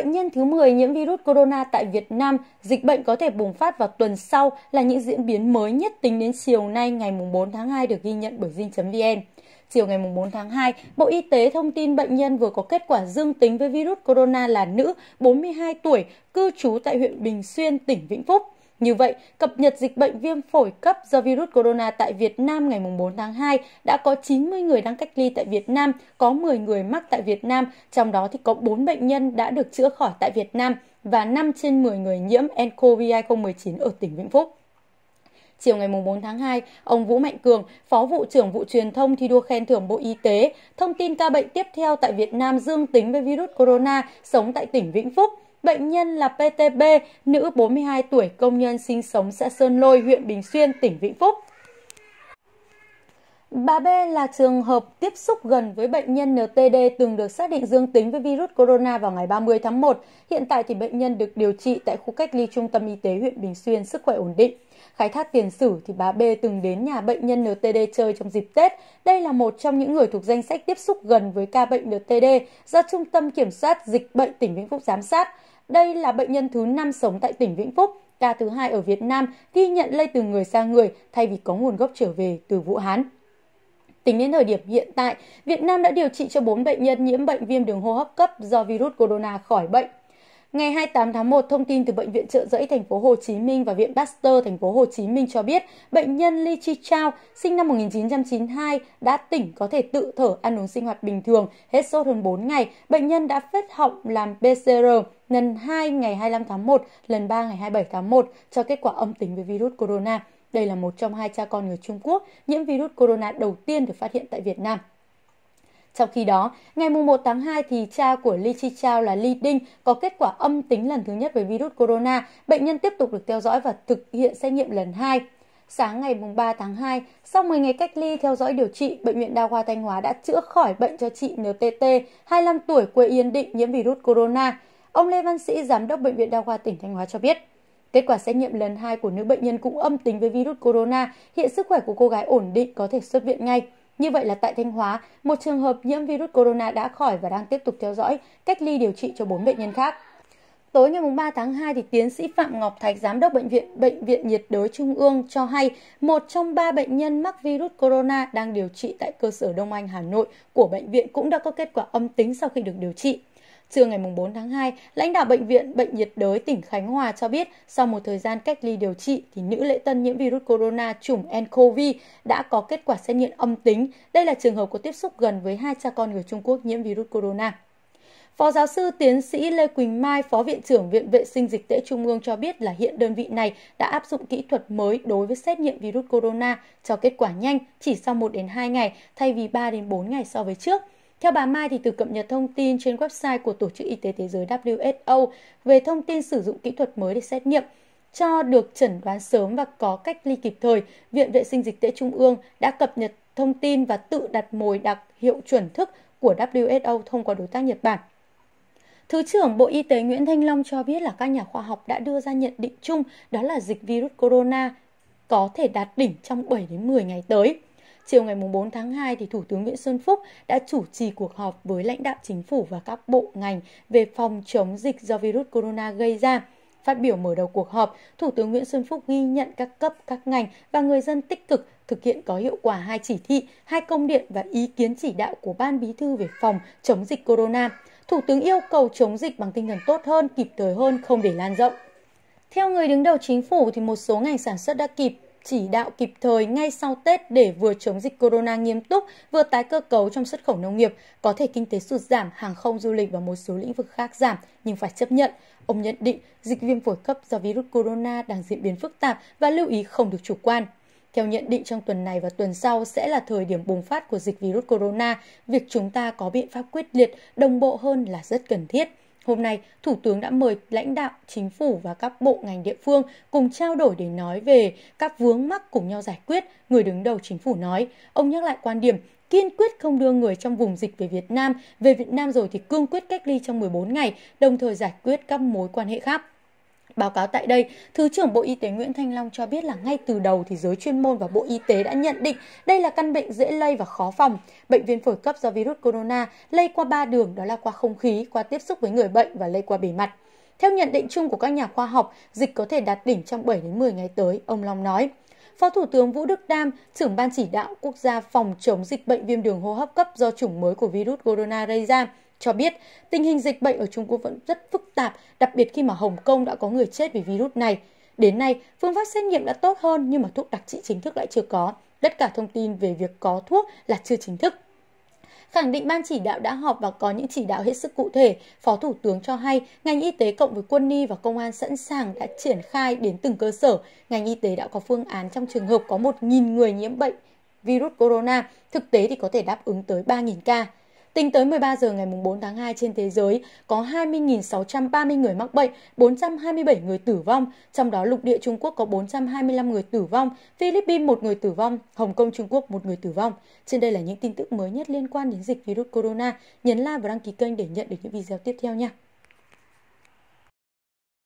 bệnh nhân thứ 10 nhiễm virus corona tại Việt Nam, dịch bệnh có thể bùng phát vào tuần sau là những diễn biến mới nhất tính đến chiều nay ngày 4 tháng 2 được ghi nhận bởi Dinh.vn. Chiều ngày 4 tháng 2, Bộ Y tế thông tin bệnh nhân vừa có kết quả dương tính với virus corona là nữ, 42 tuổi, cư trú tại huyện Bình Xuyên, tỉnh Vĩnh Phúc. Như vậy, cập nhật dịch bệnh viêm phổi cấp do virus corona tại Việt Nam ngày 4 tháng 2 đã có 90 người đang cách ly tại Việt Nam, có 10 người mắc tại Việt Nam, trong đó thì có 4 bệnh nhân đã được chữa khỏi tại Việt Nam và 5 trên 10 người nhiễm nCoV 2019 ở tỉnh Vĩnh Phúc. Chiều ngày 4 tháng 2, ông Vũ Mạnh Cường, Phó Vụ trưởng Vụ Truyền thông thi đua khen thưởng Bộ Y tế, thông tin ca bệnh tiếp theo tại Việt Nam dương tính với virus corona sống tại tỉnh Vĩnh Phúc. Bệnh nhân là PTB, nữ 42 tuổi, công nhân sinh sống xã Sơn Lôi, huyện Bình Xuyên, tỉnh Vĩnh Phúc. Bà B là trường hợp tiếp xúc gần với bệnh nhân NTD từng được xác định dương tính với virus corona vào ngày 30 tháng 1. Hiện tại thì bệnh nhân được điều trị tại khu cách ly trung tâm y tế huyện Bình Xuyên, sức khỏe ổn định. Khai thác tiền sử thì bà B từng đến nhà bệnh nhân NTD chơi trong dịp Tết. Đây là một trong những người thuộc danh sách tiếp xúc gần với ca bệnh NTD do Trung tâm Kiểm soát Dịch bệnh tỉnh Vĩnh Phúc giám sát. Đây là bệnh nhân thứ 5 sống tại tỉnh Vĩnh Phúc, ca thứ hai ở Việt Nam ghi nhận lây từ người sang người thay vì có nguồn gốc trở về từ Vũ Hán. Tính đến thời điểm hiện tại, Việt Nam đã điều trị cho 4 bệnh nhân nhiễm bệnh viêm đường hô hấp cấp do virus corona khỏi bệnh. Ngày 28 tháng 1, thông tin từ bệnh viện Trợ giấy thành phố Hồ Chí Minh và viện Pasteur thành phố Hồ Chí Minh cho biết, bệnh nhân Li Chi Chao, sinh năm 1992, đã tỉnh có thể tự thở ăn uống sinh hoạt bình thường, hết sốt hơn 4 ngày. Bệnh nhân đã phết họng làm PCR lần 2 ngày 25 tháng 1, lần 3 ngày 27 tháng 1 cho kết quả âm tính với virus corona. Đây là một trong hai cha con người Trung Quốc nhiễm virus corona đầu tiên được phát hiện tại Việt Nam. Trong khi đó, ngày 1 tháng 2 thì cha của Li Chi Chao là Li Ding có kết quả âm tính lần thứ nhất với virus corona. Bệnh nhân tiếp tục được theo dõi và thực hiện xét nghiệm lần 2. Sáng ngày 3 tháng 2, sau 10 ngày cách ly theo dõi điều trị, Bệnh viện Đa khoa Thanh Hóa đã chữa khỏi bệnh cho chị NTT, 25 tuổi, quê Yên Định, nhiễm virus corona. Ông Lê Văn Sĩ, Giám đốc Bệnh viện Đa khoa tỉnh Thanh Hóa cho biết. Kết quả xét nghiệm lần 2 của nữ bệnh nhân cũng âm tính với virus corona, hiện sức khỏe của cô gái ổn định có thể xuất viện ngay. Như vậy là tại Thanh Hóa, một trường hợp nhiễm virus corona đã khỏi và đang tiếp tục theo dõi, cách ly điều trị cho 4 bệnh nhân khác. Tối ngày 3 tháng 2, thì tiến sĩ Phạm Ngọc Thạch, giám đốc Bệnh viện Bệnh viện nhiệt đới Trung ương cho hay một trong ba bệnh nhân mắc virus corona đang điều trị tại cơ sở Đông Anh, Hà Nội của bệnh viện cũng đã có kết quả âm tính sau khi được điều trị. Trưa ngày 4 tháng 2, lãnh đạo Bệnh viện Bệnh nhiệt đới tỉnh Khánh Hòa cho biết sau một thời gian cách ly điều trị thì nữ lễ tân nhiễm virus corona chủng nCoV đã có kết quả xét nghiệm âm tính. Đây là trường hợp có tiếp xúc gần với hai cha con người Trung Quốc nhiễm virus corona. Phó giáo sư tiến sĩ Lê Quỳnh Mai, Phó Viện trưởng Viện Vệ sinh Dịch tễ Trung ương cho biết là hiện đơn vị này đã áp dụng kỹ thuật mới đối với xét nghiệm virus corona cho kết quả nhanh chỉ sau 1 đến 2 ngày thay vì 3 đến 4 ngày so với trước. Theo bà Mai, thì từ cập nhật thông tin trên website của Tổ chức Y tế Thế giới WHO về thông tin sử dụng kỹ thuật mới để xét nghiệm, cho được chẩn đoán sớm và có cách ly kịp thời, Viện Vệ sinh Dịch tễ Trung ương đã cập nhật thông tin và tự đặt mồi đặc hiệu chuẩn thức của WHO thông qua đối tác Nhật Bản. Thứ trưởng Bộ Y tế Nguyễn Thanh Long cho biết là các nhà khoa học đã đưa ra nhận định chung đó là dịch virus corona có thể đạt đỉnh trong 7 đến 10 ngày tới. Chiều ngày 4 tháng 2, thì Thủ tướng Nguyễn Xuân Phúc đã chủ trì cuộc họp với lãnh đạo chính phủ và các bộ ngành về phòng chống dịch do virus corona gây ra. Phát biểu mở đầu cuộc họp, Thủ tướng Nguyễn Xuân Phúc ghi nhận các cấp, các ngành và người dân tích cực thực hiện có hiệu quả hai chỉ thị, hai công điện và ý kiến chỉ đạo của Ban Bí thư về phòng chống dịch corona. Thủ tướng yêu cầu chống dịch bằng tinh thần tốt hơn, kịp thời hơn, không để lan rộng. Theo người đứng đầu chính phủ thì một số ngành sản xuất đã kịp chỉ đạo kịp thời ngay sau Tết để vừa chống dịch corona nghiêm túc, vừa tái cơ cấu trong xuất khẩu nông nghiệp, có thể kinh tế sụt giảm, hàng không du lịch và một số lĩnh vực khác giảm nhưng phải chấp nhận. Ông nhận định dịch viêm phổi cấp do virus corona đang diễn biến phức tạp và lưu ý không được chủ quan. Theo nhận định trong tuần này và tuần sau sẽ là thời điểm bùng phát của dịch virus corona, việc chúng ta có biện pháp quyết liệt, đồng bộ hơn là rất cần thiết. Hôm nay, Thủ tướng đã mời lãnh đạo chính phủ và các bộ ngành địa phương cùng trao đổi để nói về các vướng mắc cùng nhau giải quyết, người đứng đầu chính phủ nói. Ông nhắc lại quan điểm kiên quyết không đưa người trong vùng dịch về Việt Nam, về Việt Nam rồi thì cương quyết cách ly trong 14 ngày, đồng thời giải quyết các mối quan hệ khác. Báo cáo tại đây, Thứ trưởng Bộ Y tế Nguyễn Thanh Long cho biết là ngay từ đầu thì giới chuyên môn và Bộ Y tế đã nhận định đây là căn bệnh dễ lây và khó phòng. Bệnh viêm phổi cấp do virus corona lây qua ba đường đó là qua không khí, qua tiếp xúc với người bệnh và lây qua bề mặt. Theo nhận định chung của các nhà khoa học, dịch có thể đạt đỉnh trong 7 đến 10 ngày tới, ông Long nói. Phó Thủ tướng Vũ Đức Đam, trưởng ban chỉ đạo quốc gia phòng chống dịch bệnh viêm đường hô hấp cấp do chủng mới của virus corona gây ra, cho biết tình hình dịch bệnh ở Trung Quốc vẫn rất phức tạp, đặc biệt khi mà Hồng Kông đã có người chết vì virus này. Đến nay, phương pháp xét nghiệm đã tốt hơn nhưng mà thuốc đặc trị chính thức lại chưa có. Tất cả thông tin về việc có thuốc là chưa chính thức khẳng định ban chỉ đạo đã họp và có những chỉ đạo hết sức cụ thể. Phó Thủ tướng cho hay, ngành y tế cộng với quân y và công an sẵn sàng đã triển khai đến từng cơ sở. Ngành y tế đã có phương án trong trường hợp có 1.000 người nhiễm bệnh virus corona, thực tế thì có thể đáp ứng tới 3.000 ca. Tính tới 13 giờ ngày 4 tháng 2 trên thế giới, có 20.630 người mắc bệnh, 427 người tử vong, trong đó lục địa Trung Quốc có 425 người tử vong, Philippines một người tử vong, Hồng Kông Trung Quốc một người tử vong. Trên đây là những tin tức mới nhất liên quan đến dịch virus corona. Nhấn like và đăng ký kênh để nhận được những video tiếp theo nha.